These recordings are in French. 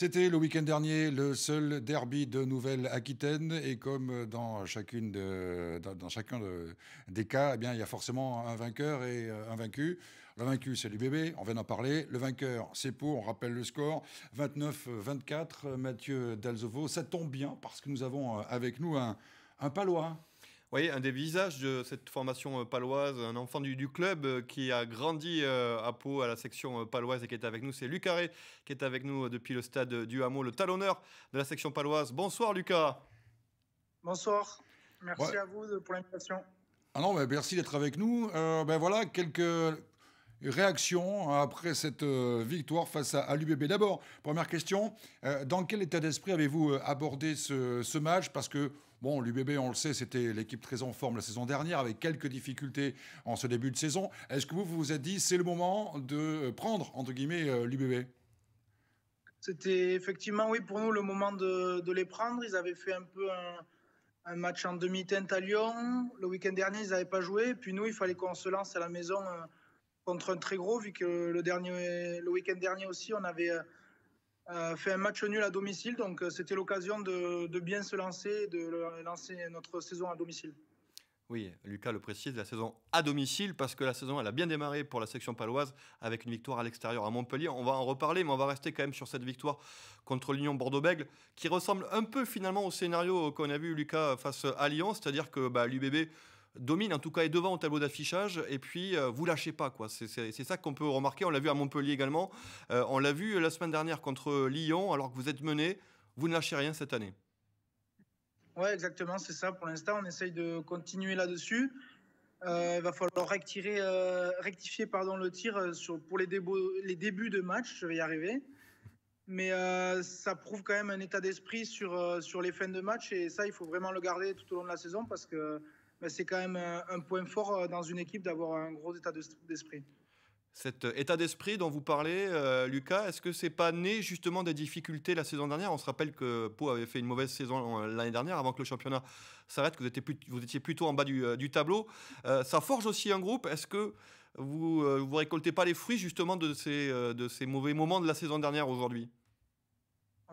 C'était le week-end dernier le seul derby de Nouvelle-Aquitaine et comme dans, chacune de, dans, chacun des cas, eh bien, il y a forcément un vainqueur et euh, un vaincu. Le vaincu, c'est bébé, on vient d'en parler. Le vainqueur, c'est Pau, on rappelle le score, 29-24, Mathieu Dalzovo. Ça tombe bien parce que nous avons euh, avec nous un, un palois voyez, un des visages de cette formation euh, paloise, un enfant du, club euh, qui a grandi euh, à Pau, à la section paloise et qui est avec nous, c'est Lucas qui est avec nous depuis le stade du Hameau, le talonneur de la section paloise. Bonsoir Lucas. Bonsoir. Merci à vous pour l'invitation. Ah non, merci d'être avec nous. ben voilà, quelques réactions hein, après cette victoire face à, l'UBB. D'abord, première question, dans quel état d'esprit avez-vous abordé ce, ce match Parce que Bon, l'UBB, on le sait, c'était l'équipe très en forme la saison dernière, avec quelques difficultés en ce début de saison. Est-ce que vous vous, êtes dit, c'est le moment de euh, prendre, entre guillemets, euh, l'UBB C'était effectivement, oui, pour nous, le moment de, les prendre. Ils avaient fait un peu un, match en demi-teinte à Lyon. Le week-end dernier, ils n'avaient pas joué. Puis nous, il fallait qu'on se lance à la maison euh, contre un très gros, vu que le, le week-end dernier aussi, on avait euh, fait un match nul à domicile, donc euh, c'était l'occasion de, bien se lancer, de lancer notre saison à domicile. Oui, Lucas le précise, la saison à domicile, parce que la saison, elle a bien démarré pour la section paloise avec une victoire à l'extérieur à Montpellier. On va en reparler, mais on va rester quand même sur cette victoire contre l'Union Bordeaux-Bègle, qui ressemble un peu finalement au scénario qu'on a vu, Lucas, face à Lyon, c'est-à-dire que bah, l'UBB domine, en tout cas est devant au tableau d'affichage, et puis euh, vous lâchez pas. quoi. C'est ça qu'on peut remarquer, on l'a vu à Montpellier également, euh, on l'a vu la semaine dernière contre Lyon, alors que vous êtes mené, vous ne lâchez rien cette année. Ouais, exactement, c'est ça. Pour l'instant, on essaye de continuer là-dessus. Euh, il va falloir rectifier pardon, le tir sur, pour les, les débuts de match, je vais y arriver mais ça prouve quand même un état d'esprit sur, sur les fins de match et ça, il faut vraiment le garder tout au long de la saison parce que c'est quand même un, point fort euh, dans une équipe d'avoir un gros état d'esprit. Cet euh, état d'esprit dont vous parlez, euh, Lucas, est-ce que c'est pas né justement des difficultés la saison dernière On se rappelle que Pau avait fait une mauvaise saison l'année dernière avant que le championnat s'arrête, que vous étiez, plutôt en bas du, tableau. ça forge aussi un groupe. Est-ce que vous ne récoltez pas les fruits justement de ces, de ces mauvais moments de la saison dernière aujourd'hui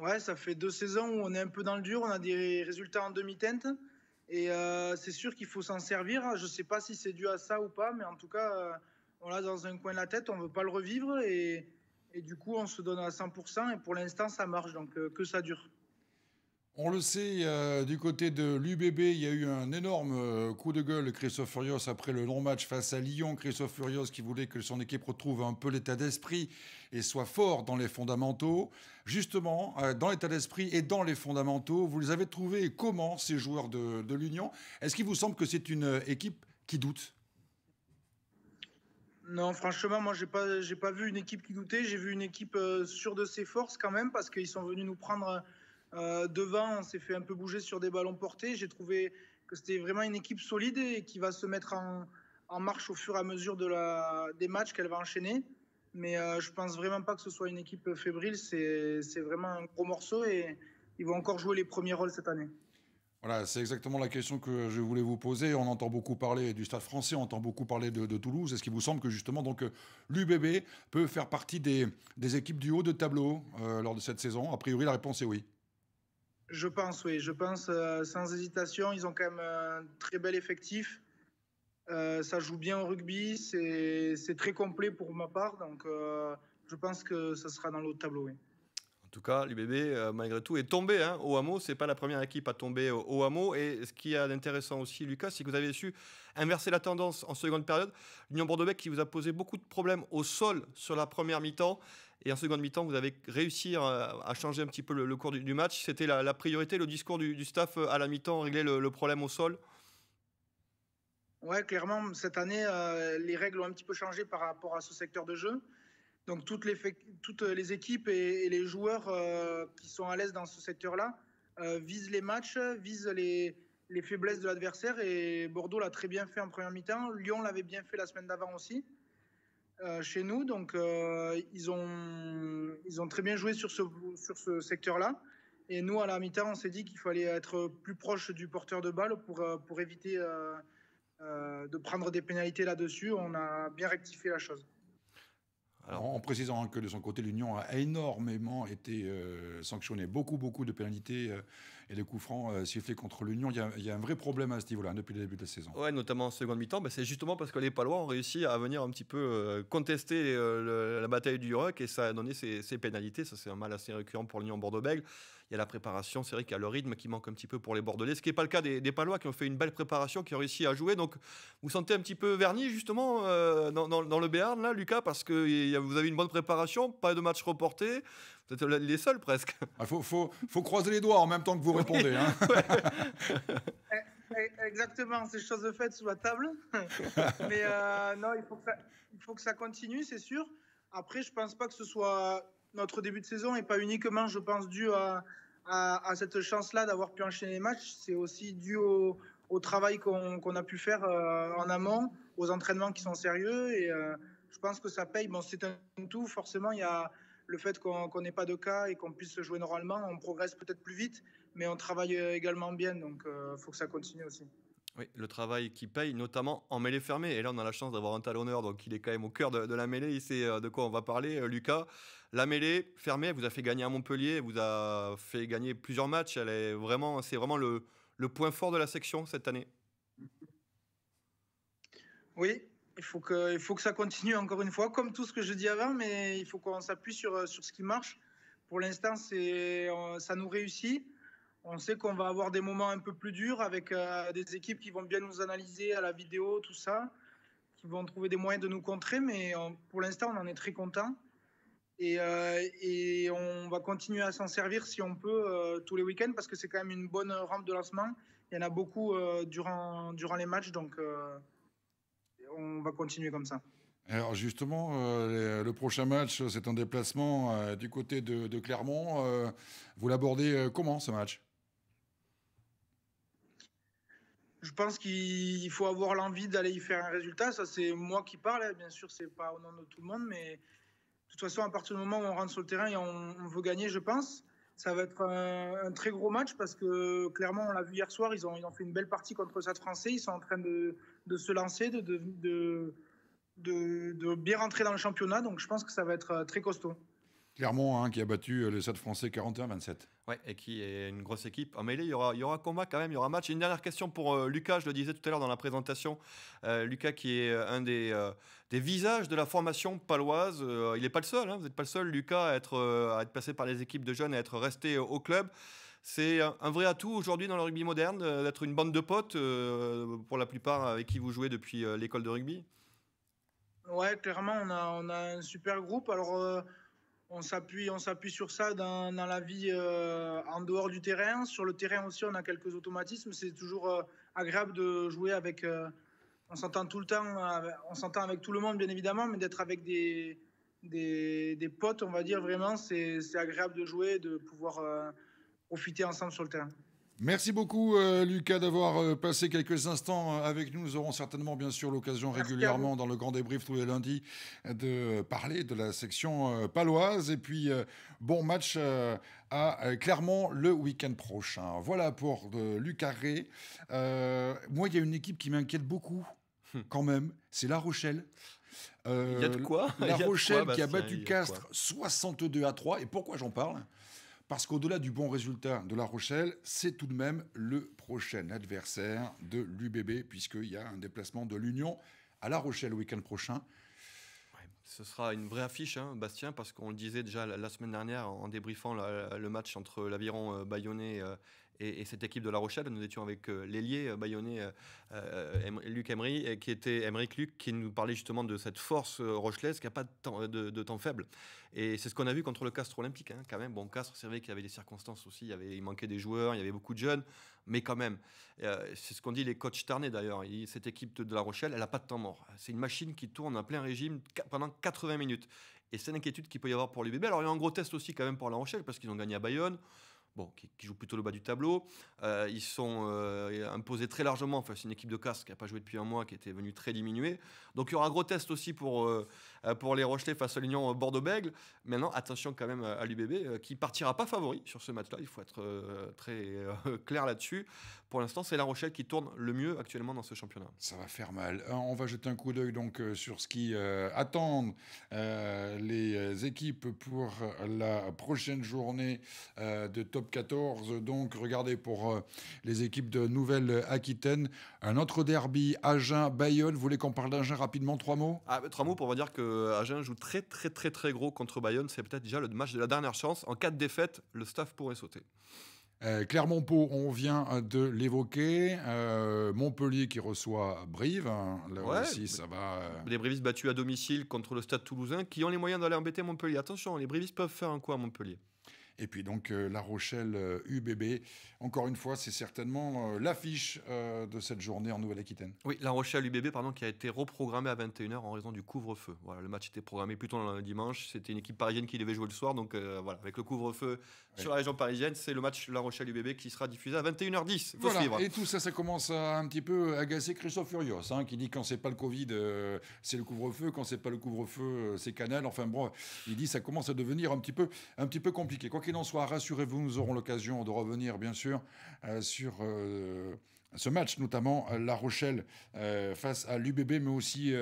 Ouais, ça fait deux saisons où on est un peu dans le dur, on a des résultats en demi-teinte. Et euh, c'est sûr qu'il faut s'en servir. Je ne sais pas si c'est dû à ça ou pas, mais en tout cas, euh, on l'a dans un coin de la tête, on ne veut pas le revivre. Et, du coup, on se donne à 100%. Et pour l'instant, ça marche. Donc, euh, que ça dure. On le sait, euh, du côté de l'UBB, il y a eu un énorme euh, coup de gueule, Christophe Furios, après le long match face à Lyon. Christophe Furios qui voulait que son équipe retrouve un peu l'état d'esprit et soit fort dans les fondamentaux. Justement, euh, dans l'état d'esprit et dans les fondamentaux, vous les avez trouvés comment, ces joueurs de, l'Union Est-ce qu'il vous semble que c'est une équipe qui doute non, franchement, moi, j'ai pas, j'ai pas vu une équipe qui doutait. J'ai vu une équipe sûre de ses forces quand même, parce qu'ils sont venus nous prendre euh, devant, on s'est fait un peu bouger sur des ballons portés. J'ai trouvé que c'était vraiment une équipe solide et qui va se mettre en, marche au fur et à mesure des matchs qu'elle va enchaîner. Mais euh, je pense vraiment pas que ce soit une équipe fébrile. C'est vraiment un gros morceau et ils vont encore jouer les premiers rôles cette année. Voilà, c'est exactement la question que je voulais vous poser. On entend beaucoup parler du Stade français, on entend beaucoup parler de, Toulouse. Est-ce qu'il vous semble que justement donc l'UBB peut faire partie des, équipes du haut de tableau euh, lors de cette saison A priori, la réponse est oui. Je pense, oui. Je pense euh, sans hésitation. Ils ont quand même un très bel effectif. Euh, ça joue bien au rugby. C'est très complet pour ma part. Donc, euh, je pense que ça sera dans l'autre tableau, oui. En tout cas, l'UBB, euh, malgré tout, est tombé au hein. hameau. Ce n'est pas la première équipe à tomber au, hameau. Et ce qui est intéressant aussi, Lucas, c'est que vous avez su inverser la tendance en seconde période. L'Union bordeaux qui vous a posé beaucoup de problèmes au sol sur la première mi-temps. Et en seconde mi-temps, vous avez réussi euh, à, changer un petit peu le, cours du, match. C'était la, priorité, le discours du, staff euh, à la mi-temps, régler le, problème au sol Ouais, clairement, cette année, les règles ont un petit peu changé par rapport à ce secteur de jeu. Donc toutes les, toutes euh, les équipes et, les joueurs euh, qui sont à l'aise dans ce secteur-là euh, visent les matchs, visent les, faiblesses de l'adversaire. Et Bordeaux l'a très bien fait en première mi-temps. Lyon l'avait bien fait la semaine d'avant aussi. chez nous, donc ils, ont, ils ont très bien joué sur ce, sur ce secteur-là. Et nous, à la mi-temps, on s'est dit qu'il fallait être plus proche du porteur de balle pour, pour éviter de prendre des pénalités là-dessus. On a bien rectifié la chose en, précisant que de son côté, l'Union a énormément été euh, sanctionnée. Beaucoup, beaucoup de pénalités euh, et de coups francs euh, sifflés contre l'Union. Il, y, a un vrai problème à ce niveau-là hein, depuis le début de la saison. Oui notamment en seconde mi-temps. Bah, c'est justement parce que les Palois ont réussi à venir un petit peu contester la bataille du Rock et ça a donné ces, pénalités. Ça, c'est un mal assez récurrent pour l'Union Bordeaux-Bègles. Il y a la préparation, c'est vrai qu'il y a le rythme qui manque un petit peu pour les Bordelais, ce qui n'est pas le cas des, Palois qui ont fait une belle préparation, qui ont réussi à jouer. Donc vous sentez un petit peu vernis justement euh, dans, le Béarn, là, Lucas, parce que vous avez une bonne préparation, pas de match reporté. Vous êtes les seuls presque. Il ah, faut, croiser les doigts en même temps que vous répondez. Hein. Eh, eh, exactement, c'est chose faite sous la table. Mais euh, non, il faut que ça, il faut que ça continue, c'est sûr. Après, je pense pas que ce soit notre début de saison n'est pas uniquement, je pense, dû à, cette chance-là d'avoir pu enchaîner les matchs. C'est aussi dû au, travail qu'on a pu faire euh, en amont, aux entraînements qui sont sérieux. Et euh, je pense que ça paye. Bon, c'est un tout. Forcément, il y a le fait qu'on n'ait pas de cas et qu'on puisse jouer normalement. On progresse peut-être plus vite, mais on travaille euh, également bien. Donc, il faut que ça continue aussi. Oui, le travail qui paye, notamment en mêlée fermée. Et là, on a la chance d'avoir un talonneur, donc il est quand même au cœur de, la mêlée. Il sait euh, de quoi on va parler, euh, Lucas. La mêlée fermée, vous a fait gagner à Montpellier, vous a fait gagner plusieurs matchs. Elle est vraiment, c'est vraiment le, point fort de la section cette année. Oui, il faut que, faut que ça continue encore une fois, comme tout ce que je dis avant, mais il faut qu'on s'appuie sur, euh, sur ce qui marche. Pour l'instant, ça nous réussit on sait qu'on va avoir des moments un peu plus durs avec euh, des équipes qui vont bien nous analyser à la vidéo, tout ça, qui vont trouver des moyens de nous contrer, mais pour l'instant, on en est très content. Euh, et, on va continuer à s'en servir si on peut euh, tous les week-ends parce que c'est quand même une bonne rampe de lancement. Il y en a beaucoup durant, durant les matchs, donc on va continuer comme ça. Alors justement, le prochain match, c'est un déplacement du côté de, Clermont. vous l'abordez comment ce match je pense qu'il faut avoir l'envie d'aller y faire un résultat. Ça, c'est moi qui parle. Hein. Bien sûr, c'est pas au nom de tout le monde, mais de toute façon, à partir du moment où on rentre sur le terrain et on, veut gagner, je pense, ça va être un, très gros match parce que clairement, on l'a vu hier soir, ils ont, fait une belle partie contre le français. Ils sont en train de, se lancer, de bien rentrer dans le championnat. Donc, je pense que ça va être euh, très costaud. Clairement, hein, qui a battu euh, le Stade français 41-27. Oui, et qui est une grosse équipe. en oh, mais il y aura, il y aura combat quand même, il y aura match. Une dernière question pour euh, Lucas, je le disais tout à l'heure dans la présentation. Euh, Lucas, qui est un des, des visages de la formation paloise. il n'est pas le seul, hein, vous n'êtes pas le seul, Lucas, à être, à être passé par les équipes de jeunes, à être resté au club. C'est un vrai atout aujourd'hui dans le rugby moderne d'être une bande de potes, pour la plupart avec qui vous jouez depuis l'école de rugby Ouais, clairement, on a, on a un super groupe. Alors on s'appuie, on s'appuie sur ça dans, la vie euh, en dehors du terrain. Sur le terrain aussi, on a quelques automatismes. C'est toujours euh, agréable de jouer avec. Euh, on s'entend tout le temps, on s'entend avec tout le monde bien évidemment, mais d'être avec des, des, des, potes, on va dire vraiment, c'est agréable de jouer, et de pouvoir profiter ensemble sur le terrain. Merci beaucoup euh, Lucas d'avoir euh, passé quelques instants euh, avec nous. Nous aurons certainement bien sûr l'occasion régulièrement dans le Grand Débrief tous les lundis de parler de la section paloise. Et puis bon match à Clermont le week-end prochain. Voilà pour Lucas Ré. moi, il y a une équipe qui m'inquiète beaucoup hum. quand même, c'est La Rochelle. Il y a de quoi La Rochelle bah, qui a battu Castres 62 à 3. Et pourquoi j'en parle parce qu'au-delà du bon résultat de La Rochelle, c'est tout de même le prochain adversaire de l'UBB, puisqu'il y a un déplacement de l'Union à La Rochelle le week-end prochain. Ce sera une vraie affiche, hein, Bastien, parce qu'on le disait déjà la, semaine dernière en débriefant le match entre l'Aviron euh, bayonnais euh, et, cette équipe de La Rochelle. Nous étions avec euh, l'ailier euh, bayonnais euh, Luc Emery, qui était emery Luc, qui nous parlait justement de cette force rochelaise qui n'a pas de temps, faible. Et c'est ce qu'on a vu contre le Castre Olympique, hein, quand même. Bon, Castres, c'est vrai qu'il y avait des circonstances aussi. Il, y avait, il manquait des joueurs, il y avait beaucoup de jeunes, mais quand même, c'est ce qu'on dit les coachs Tarnet d'ailleurs. Cette équipe de, La Rochelle, elle n'a pas de temps mort. C'est une machine qui tourne à plein régime pendant 80 minutes. Et c'est l'inquiétude qu'il peut y avoir pour l'UBB. Alors il y a un gros test aussi quand même pour La Rochelle, parce qu'ils ont gagné à Bayonne bon, qui, jouent joue plutôt le bas du tableau. Euh, ils sont euh, imposés très largement face à une équipe de casse qui n'a pas joué depuis un mois, qui était venue très diminuée. Donc il y aura un gros test aussi pour, euh, pour les Rochelais face à l'Union Bordeaux-Bègle. Maintenant, attention quand même à l'UBB qui partira pas favori sur ce match-là. Il faut être très clair là-dessus. Pour l'instant, c'est la Rochelle qui tourne le mieux actuellement dans ce championnat. Ça va faire mal. On va jeter un coup d'œil donc sur ce qui attendent les équipes pour la prochaine journée de top 14. Donc, regardez pour euh, les équipes de Nouvelle-Aquitaine. Un autre derby, Agen, Bayonne, Vous voulez qu'on parle d'Agen rapidement Trois mots ah, Trois mots pour vous dire que Agen joue très, très, très, très gros contre Bayonne. C'est peut-être déjà le match de la dernière chance. En cas de défaite, le staff pourrait sauter. Euh, Clermont-Pau, on vient de l'évoquer. Euh, Montpellier qui reçoit Brive. Hein. Là aussi, ça va. Les Brivistes battus à domicile contre le Stade toulousain qui ont les moyens d'aller embêter Montpellier. Attention, les Brivistes peuvent faire un coup à Montpellier. Et puis donc euh, La Rochelle UBB. Euh, Encore une fois, c'est certainement euh, l'affiche de cette journée en Nouvelle-Aquitaine. Oui, La Rochelle UBB, pardon, qui a été reprogrammée à 21h en raison du couvre-feu. Voilà, le match était programmé plutôt le dimanche. C'était une équipe parisienne qui devait jouer le soir. Donc voilà, avec le couvre-feu sur la région parisienne, c'est le match La Rochelle UBB qui sera diffusé à 21h10. voilà. Et tout ça, ça commence à un petit peu agacer Christophe Furios, hein, qui dit quand c'est pas le Covid, c'est le couvre-feu. Quand c'est pas le couvre-feu, c'est Canal. Enfin bon, il dit ça commence à devenir un petit peu, un petit peu compliqué qu'il en soit, rassurez-vous, nous aurons l'occasion de revenir, bien sûr, euh, sur euh, ce match, notamment euh, La Rochelle face à l'UBB, mais aussi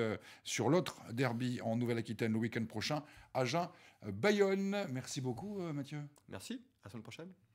sur l'autre derby en Nouvelle-Aquitaine le week-end prochain, Agen, Bayonne. Merci beaucoup, Mathieu. Merci, à la semaine prochaine.